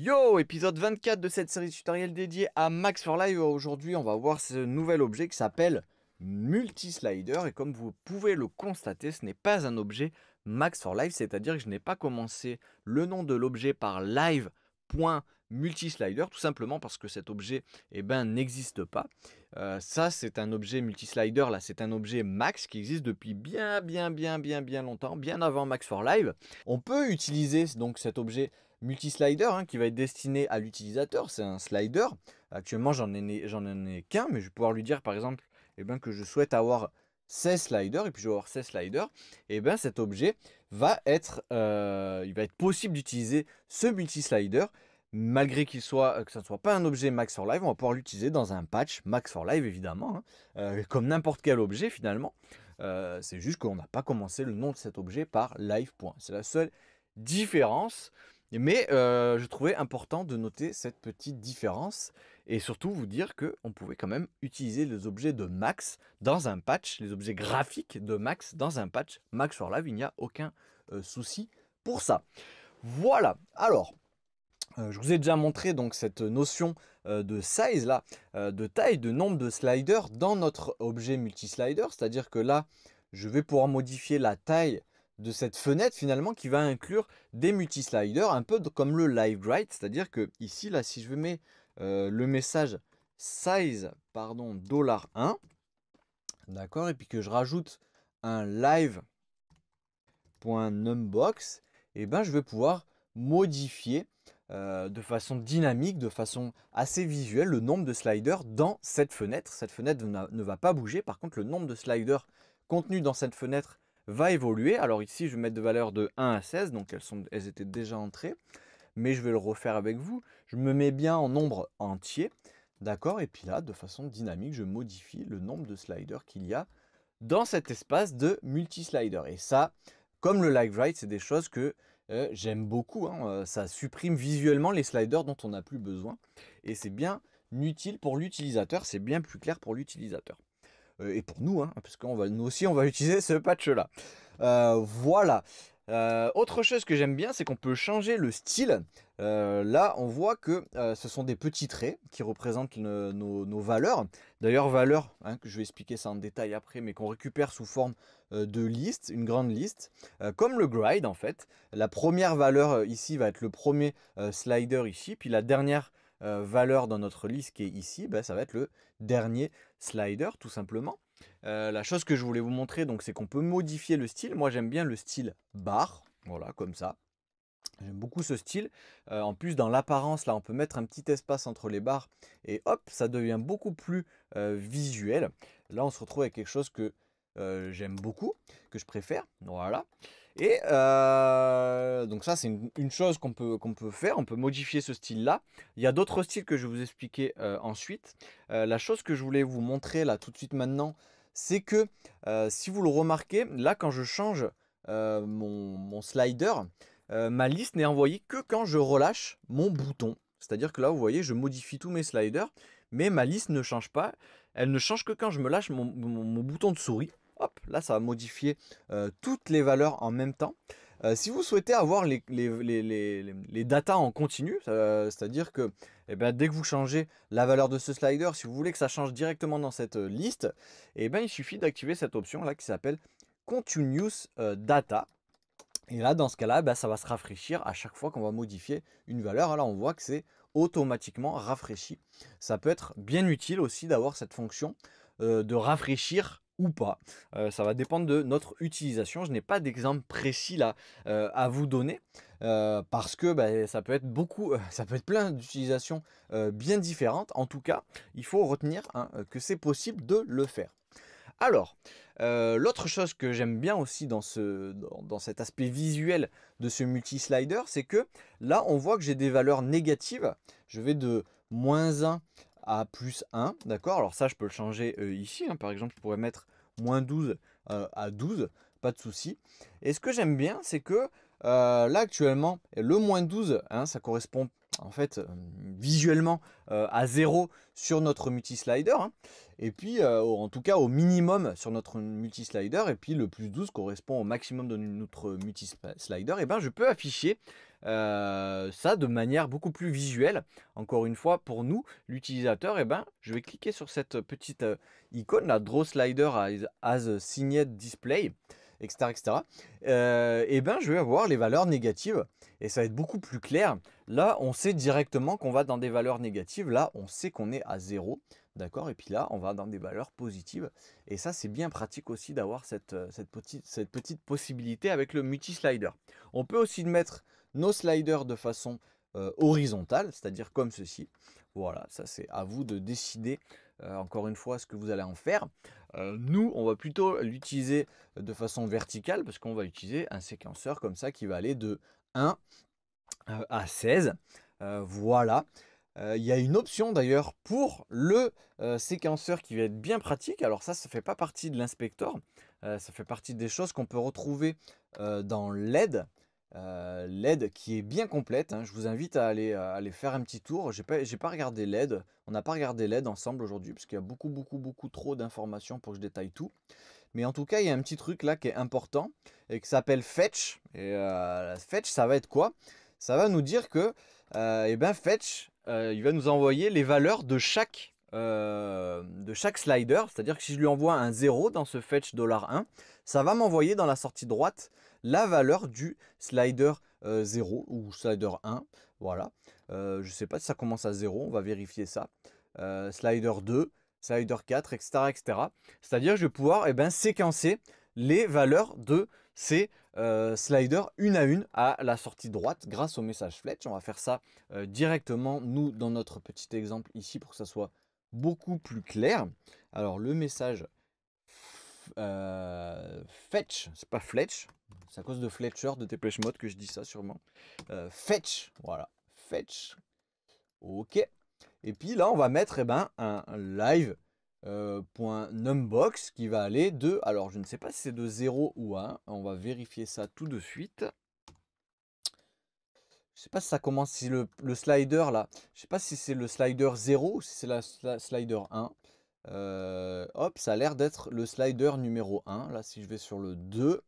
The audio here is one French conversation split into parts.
Yo, épisode 24 de cette série de tutoriels dédiée à Max for Live. Aujourd'hui, on va voir ce nouvel objet qui s'appelle Multislider. Et comme vous pouvez le constater, ce n'est pas un objet Max for Live, c'est-à-dire que je n'ai pas commencé le nom de l'objet par live.multislider tout simplement parce que cet objet eh ben, n'existe pas. Euh, ça c'est un objet multislider là, c'est un objet max qui existe depuis bien bien bien bien bien longtemps, bien avant Max for Live. On peut utiliser donc cet objet multi-slider hein, qui va être destiné à l'utilisateur. C'est un slider. Actuellement, j'en ai, j'en ai qu'un, mais je vais pouvoir lui dire par exemple eh ben, que je souhaite avoir 16 sliders et puis je vais avoir 16 sliders. Et eh bien cet objet va être, euh, il va être possible d'utiliser ce multi-slider malgré qu'il soit euh, que ce ne soit pas un objet Max for Live, on va pouvoir l'utiliser dans un patch Max for Live évidemment, hein. euh, comme n'importe quel objet finalement. c'est juste qu'on n'a pas commencé le nom de cet objet par live. C'est la seule différence. Mais je trouvais important de noter cette petite différence et surtout vous dire qu'on pouvait quand même utiliser les objets de Max dans un patch, les objets graphiques de Max dans un patch Max for Live, il n'y a aucun souci pour ça. Voilà, alors je vous ai déjà montré donc cette notion de size là, de taille, de nombre de sliders dans notre objet multislider, slider cest c'est-à-dire que là, je vais pouvoir modifier la taille de cette fenêtre finalement qui va inclure des multi-sliders, un peu comme le live write, c'est-à-dire que ici, là, si je mets euh, le message size, pardon, $1, d'accord, et puis que je rajoute un live.numbox, et eh ben je vais pouvoir modifier euh, de façon dynamique, de façon assez visuelle, le nombre de sliders dans cette fenêtre. Cette fenêtre ne va pas bouger, par contre le nombre de sliders contenus dans cette fenêtre va évoluer. Alors ici, je vais mettre de valeur de 1 à 16, donc elles, sont, elles étaient déjà entrées, mais je vais le refaire avec vous. Je me mets bien en nombre entier, d'accord Et puis là, de façon dynamique, je modifie le nombre de sliders qu'il y a dans cet espace de multi-slider. Et ça, comme le live write, c'est des choses que euh, j'aime beaucoup. Hein, euh, ça supprime visuellement les sliders dont on n'a plus besoin. Et c'est bien utile pour l'utilisateur, c'est bien plus clair pour l'utilisateur. Euh, et pour nous, hein, parce que va nous aussi on va utiliser ce patch là. Euh, voilà. Euh, autre chose que j'aime bien, c'est qu'on peut changer le style. là, on voit que ce sont des petits traits qui représentent nos, valeurs. D'ailleurs, valeurs, hein, que je vais expliquer ça en détail après, mais qu'on récupère sous forme de liste, une grande liste, comme le grid, en fait. La première valeur ici va être le premier slider ici, puis la dernière valeur dans notre liste qui est ici, ben, ça va être le dernier slider tout simplement. Euh, la chose que je voulais vous montrer, donc, c'est qu'on peut modifier le style. Moi, j'aime bien le style bar, voilà, comme ça. J'aime beaucoup ce style. Euh, en plus, dans l'apparence, là, on peut mettre un petit espace entre les barres et hop, ça devient beaucoup plus euh, visuel. Là, on se retrouve avec quelque chose que euh, j'aime beaucoup, que je préfère. Voilà. Et euh, donc ça, c'est une, chose qu'on peut, qu'on peut faire. On peut modifier ce style-là. Il y a d'autres styles que je vais vous expliquer euh, ensuite. la chose que je voulais vous montrer là tout de suite maintenant, c'est que si vous le remarquez, là quand je change mon, slider, ma liste n'est envoyée que quand je relâche mon bouton. C'est-à-dire que là, vous voyez, je modifie tous mes sliders, mais ma liste ne change pas. Elle ne change que quand je me lâche mon bouton de souris. Hop, là, ça va modifier euh, toutes les valeurs en même temps. Euh, si vous souhaitez avoir les, les, datas en continu, c'est-à-dire que eh bien, dès que vous changez la valeur de ce slider, si vous voulez que ça change directement dans cette euh, liste, eh bien, il suffit d'activer cette option là qui s'appelle Continuous Data. Et là, dans ce cas-là, ben, ça va se rafraîchir à chaque fois qu'on va modifier une valeur. Alors, on voit que c'est automatiquement rafraîchi. Ça peut être bien utile aussi d'avoir cette fonction de rafraîchir ou pas. Euh, ça va dépendre de notre utilisation. Je n'ai pas d'exemple précis là euh, à vous donner euh, parce que bah, ça peut être beaucoup, ça peut être plein d'utilisations bien différentes. En tout cas, il faut retenir hein, que c'est possible de le faire. Alors, l'autre chose que j'aime bien aussi dans, ce, dans, cet aspect visuel de ce multi-slider, c'est que là, on voit que j'ai des valeurs négatives. Je vais de moins 1 à plus 1, d'accord Alors ça, je peux le changer ici. Hein. Par exemple, je pourrais mettre moins 12 euh, à 12, pas de souci. Et ce que j'aime bien, c'est que euh, là actuellement, le moins 12, hein, ça correspond en fait euh, visuellement à 0 sur notre multi-slider. Hein. Et puis, euh, en tout cas, au minimum sur notre multi-slider, et puis le plus 12 correspond au maximum de notre multi-slider, et eh ben je peux afficher euh, ça de manière beaucoup plus visuelle. Encore une fois, pour nous, l'utilisateur, et eh ben, je vais cliquer sur cette petite euh, icône, la Draw Slider as, as Signed Display, etc. etc. et eh ben, je vais avoir les valeurs négatives et ça va être beaucoup plus clair. Là, on sait directement qu'on va dans des valeurs négatives. Là, on sait qu'on est à 0. D'accord Et puis là, on va dans des valeurs positives. Et ça, c'est bien pratique aussi d'avoir cette, euh, petite, possibilité avec le multi-slider. On peut aussi mettre nos sliders de façon euh, horizontale, c'est-à-dire comme ceci. Voilà, ça c'est à vous de décider euh, encore une fois ce que vous allez en faire. nous, on va plutôt l'utiliser de façon verticale parce qu'on va utiliser un séquenceur comme ça qui va aller de 1 à 16. voilà. Euh, il y a une option d'ailleurs pour le euh, séquenceur qui va être bien pratique. Alors ça, ça ne fait pas partie de l'inspecteur. ça fait partie des choses qu'on peut retrouver euh, dans l'aide. l'aide qui est bien complète. Hein. Je vous invite à aller, faire un petit tour. J'ai pas, pas regardé l'aide. On n'a pas regardé l'aide ensemble aujourd'hui parce qu'il y a beaucoup, beaucoup, beaucoup trop d'informations pour que je détaille tout. Mais en tout cas, il y a un petit truc là qui est important et qui s'appelle fetch. Et fetch, ça va être quoi Ça va nous dire que euh, et ben Fetch, euh, il va nous envoyer les valeurs euh, de chaque slider, c'est-à-dire que si je lui envoie un 0 dans ce fetch $1, ça va m'envoyer dans la sortie droite la valeur du slider 0 ou slider 1, voilà. je sais pas si ça commence à 0, on va vérifier ça. slider 2, slider 4, etc. C'est-à-dire que je vais pouvoir eh ben, séquencer les valeurs de c'est euh, slider une à une à la sortie droite grâce au message fletch. On va faire ça euh, directement, nous, dans notre petit exemple ici, pour que ça soit beaucoup plus clair. Alors, le message euh, fetch, c'est pas fletch, c'est à cause de Fletcher, de Dépêche Mode que je dis ça sûrement. Euh, fetch, voilà, fetch, ok. Et puis là, on va mettre eh ben, un live euh, point .numbox qui va aller de, alors je ne sais pas si c'est de 0 ou 1, on va vérifier ça tout de suite. Je sais pas si ça commence, si le, le slider là, je sais pas si c'est le slider 0 ou si c'est la, la, slider 1. Euh, hop, ça a l'air d'être le slider numéro 1. Là, si je vais sur le 2,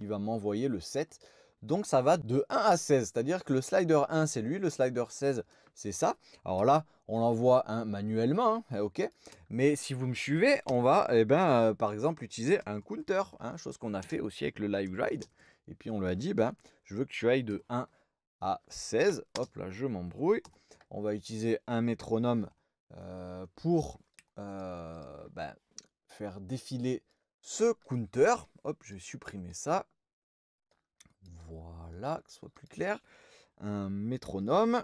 il va m'envoyer le 7. Donc ça va de 1 à 16, c'est-à-dire que le slider 1 c'est lui, le slider 16 c'est ça. Alors là, on l'envoie hein, manuellement, hein, eh, ok. Mais si vous me suivez, on va, eh ben, euh, par exemple, utiliser un counter, hein, chose qu'on a fait aussi avec le live ride. Et puis on lui a dit, ben, je veux que tu ailles de 1 à 16. Hop là, je m'embrouille. On va utiliser un métronome euh, pour euh, ben, faire défiler ce counter. Hop, je vais supprimer ça. Voilà, que ce soit plus clair. Un métronome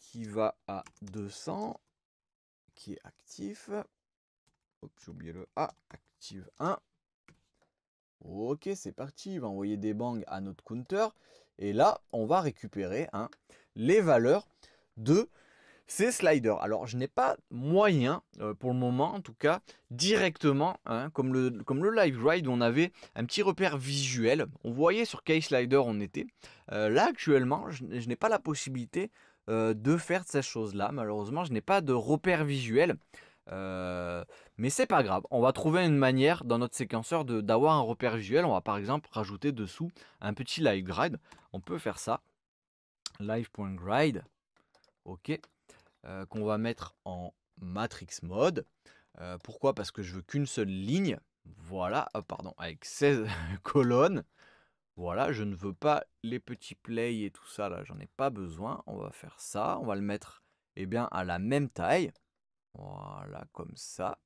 qui va à 200, qui est actif. j'ai oublié le A, active 1. Ok, c'est parti, il va envoyer des bangs à notre counter. Et là, on va récupérer hein, les valeurs de ces sliders. Alors, je n'ai pas moyen, euh, pour le moment en tout cas, directement, hein, comme, le, comme le live ride où on avait un petit repère visuel. On voyait sur quel slider on était. Euh, là, actuellement, je n'ai pas la possibilité euh, de faire ces choses-là. Malheureusement, je n'ai pas de repère visuel. Euh, mais c'est pas grave, on va trouver une manière dans notre séquenceur d'avoir un repère visuel. On va par exemple rajouter dessous un petit live grade. On peut faire ça. Live.grade. Ok. Euh, qu'on va mettre en matrix mode. pourquoi Parce que je veux qu'une seule ligne. Voilà, ah, pardon, avec 16 colonnes. Voilà, je ne veux pas les petits plays et tout ça, là, j'en ai pas besoin. On va faire ça, on va le mettre eh bien, à la même taille. Voilà, comme ça.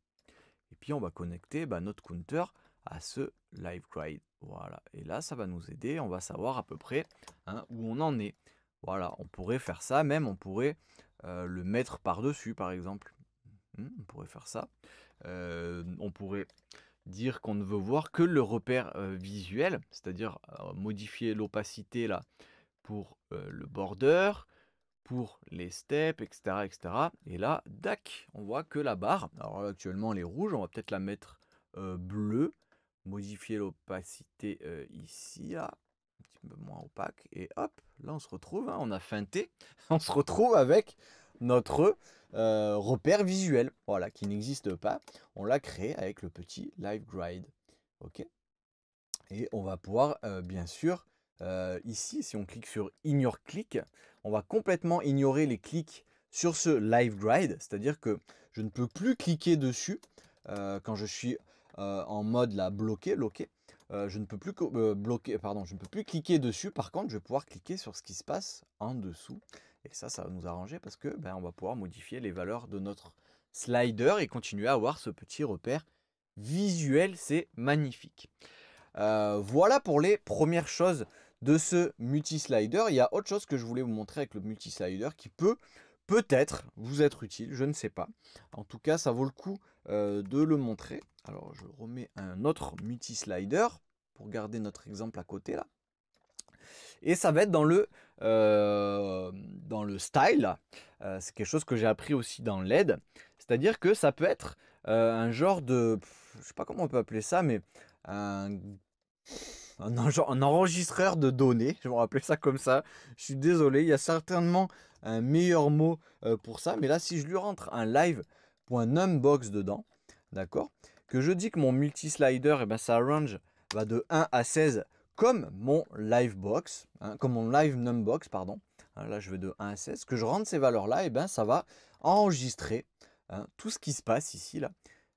Et puis on va connecter bah, notre counter à ce live grid. Voilà, et là ça va nous aider, on va savoir à peu près hein, où on en est. Voilà, on pourrait faire ça même, on pourrait euh, le mettre par-dessus par exemple. Hmm, on pourrait faire ça. Euh, on pourrait dire qu'on ne veut voir que le repère visuel, c'est-à-dire modifier l'opacité là pour le border, pour les steps, etc., etc. Et là, dac, on voit que la barre. Alors actuellement, elle est rouge, on va peut-être la mettre bleue, modifier l'opacité ici là, un petit peu moins opaque, et hop, là on se retrouve, hein, on a feinté, on se retrouve avec notre euh, repère visuel, voilà, qui n'existe pas. On l'a créé avec le petit live grid. OK Et on va pouvoir, euh, bien sûr, euh, ici, si on clique sur Ignore Click, on va complètement ignorer les clics sur ce live grid, c'est-à-dire que je ne peux plus cliquer dessus quand je suis en mode bloqué, bloqué. je ne peux plus bloquer, pardon, je ne peux plus cliquer dessus. Par contre, je vais pouvoir cliquer sur ce qui se passe en dessous. Et ça, ça va nous arranger parce que ben, on va pouvoir modifier les valeurs de notre slider et continuer à avoir ce petit repère visuel. C'est magnifique. Euh, voilà pour les premières choses de ce multi-slider. Il y a autre chose que je voulais vous montrer avec le multi-slider qui peut peut-être vous être utile, je ne sais pas. En tout cas, ça vaut le coup euh, de le montrer. Alors, je remets un autre multi-slider pour garder notre exemple à côté là. Et ça va être dans le, euh, dans le style. Euh, c'est quelque chose que j'ai appris aussi dans l'aide. C'est-à-dire que ça peut être euh, un genre de... Je sais pas comment on peut appeler ça, mais un, un, enregistreur de données. Je vais rappeler ça comme ça. Je suis désolé, il y a certainement un meilleur mot pour ça. Mais là, si je lui rentre un live.numbox dedans, d'accord que je dis que mon multi-slider, et eh ben, ça range va de 1 à 16 comme mon live box, hein, comme mon live numbox, pardon, hein, là je vais de 1 à 16, que je rentre ces valeurs-là, et eh ben ça va enregistrer hein, tout ce qui se passe ici, là,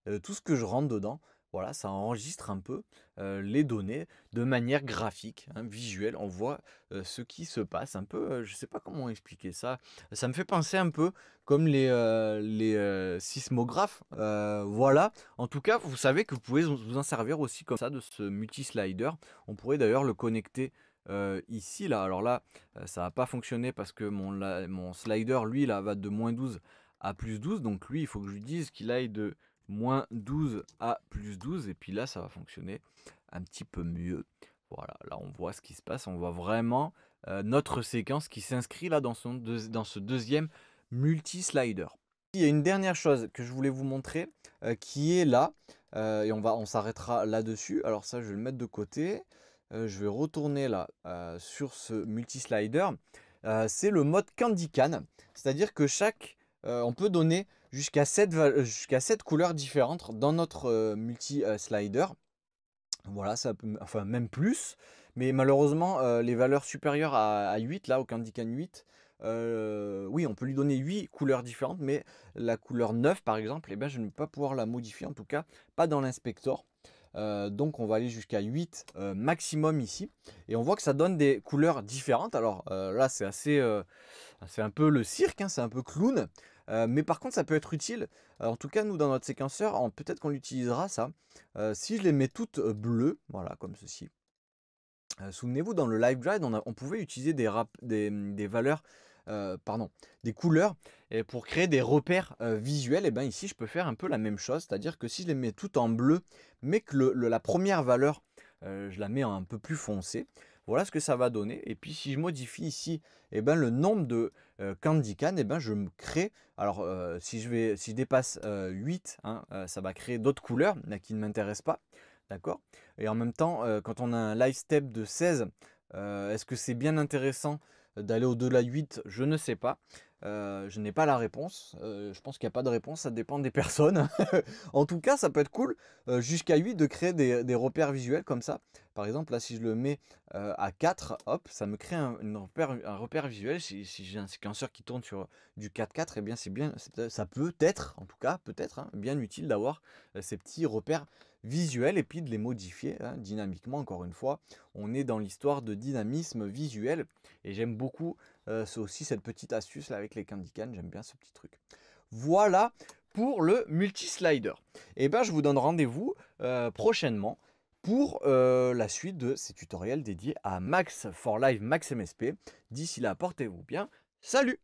euh, tout ce que je rentre dedans, voilà, ça enregistre un peu les données de manière graphique, hein, visuelle. On voit ce qui se passe un peu. je ne sais pas comment expliquer ça. Ça me fait penser un peu comme les, sismographes. voilà. En tout cas, vous savez que vous pouvez vous en servir aussi comme ça de ce multi-slider. On pourrait d'ailleurs le connecter ici là alors là ça n'a pas fonctionné parce que mon, slider lui là va de moins 12 à plus 12 donc lui il faut que je lui dise qu'il aille de moins 12 à plus 12. Et puis là, ça va fonctionner un petit peu mieux. Voilà, là on voit ce qui se passe, on voit vraiment euh, notre séquence qui s'inscrit là dans, son dans ce deuxième multi-slider. Il y a une dernière chose que je voulais vous montrer euh, qui est là, euh, et on, va, on s'arrêtera là-dessus. Alors ça, je vais le mettre de côté. je vais retourner là sur ce multi-slider. c'est le mode Candy Can, c'est-à-dire que chaque... on peut donner jusqu'à 7, euh, jusqu'à 7 couleurs différentes dans notre euh, multi-slider. Euh, voilà, ça enfin même plus. Mais malheureusement, les valeurs supérieures à, 8, là, au Candy Can 8, oui, on peut lui donner 8 couleurs différentes, mais la couleur 9, par exemple, eh ben je ne vais pas pouvoir la modifier, en tout cas, pas dans l'inspector. donc on va aller jusqu'à 8 maximum ici. Et on voit que ça donne des couleurs différentes. Alors là, c'est assez... c'est un peu le cirque, hein, c'est un peu clown. Euh, mais par contre, ça peut être utile. en tout cas, nous, dans notre séquenceur, peut-être qu'on l'utilisera, ça. Euh, si je les mets toutes euh, bleues, voilà, comme ceci. Souvenez-vous, dans le live grid, on, pouvait utiliser des, valeurs, pardon, des couleurs pour créer des repères visuels. Et eh bien ici, je peux faire un peu la même chose, c'est-à-dire que si je les mets toutes en bleu, mais que la première valeur, je la mets un peu plus foncée, voilà ce que ça va donner. Et puis si je modifie ici et eh ben, le nombre de euh, candycan et eh ben, je me crée, alors euh, si, je vais, si je dépasse 8, euh, hein, ça va créer d'autres couleurs là, qui ne m'intéressent pas. D'accord Et en même temps, quand on a un live step de 16, est-ce que c'est bien intéressant d'aller au-delà 8 Je ne sais pas. Euh, je n'ai pas la réponse. Euh, je pense qu'il n'y a pas de réponse, ça dépend des personnes. en tout cas, ça peut être cool euh, jusqu'à 8 de créer des, repères visuels comme ça. Par exemple, là, si je le mets à 4, hop, ça me crée un, repère, visuel. Si, j'ai un séquenceur qui tourne sur du 4-4, eh bien, c'est bien, ça peut être, en tout cas, peut-être, hein, bien utile d'avoir ces petits repères visuels et puis de les modifier hein, dynamiquement. Encore une fois, on est dans l'histoire de dynamisme visuel et j'aime beaucoup euh, aussi cette petite astuce là avec les candy canes. J'aime bien ce petit truc. Voilà pour le multi-slider. Et eh ben, je vous donne rendez-vous euh, prochainement pour euh, la suite de ces tutoriels dédiés à Max for Live, Max MSP. D'ici là, portez-vous bien. Salut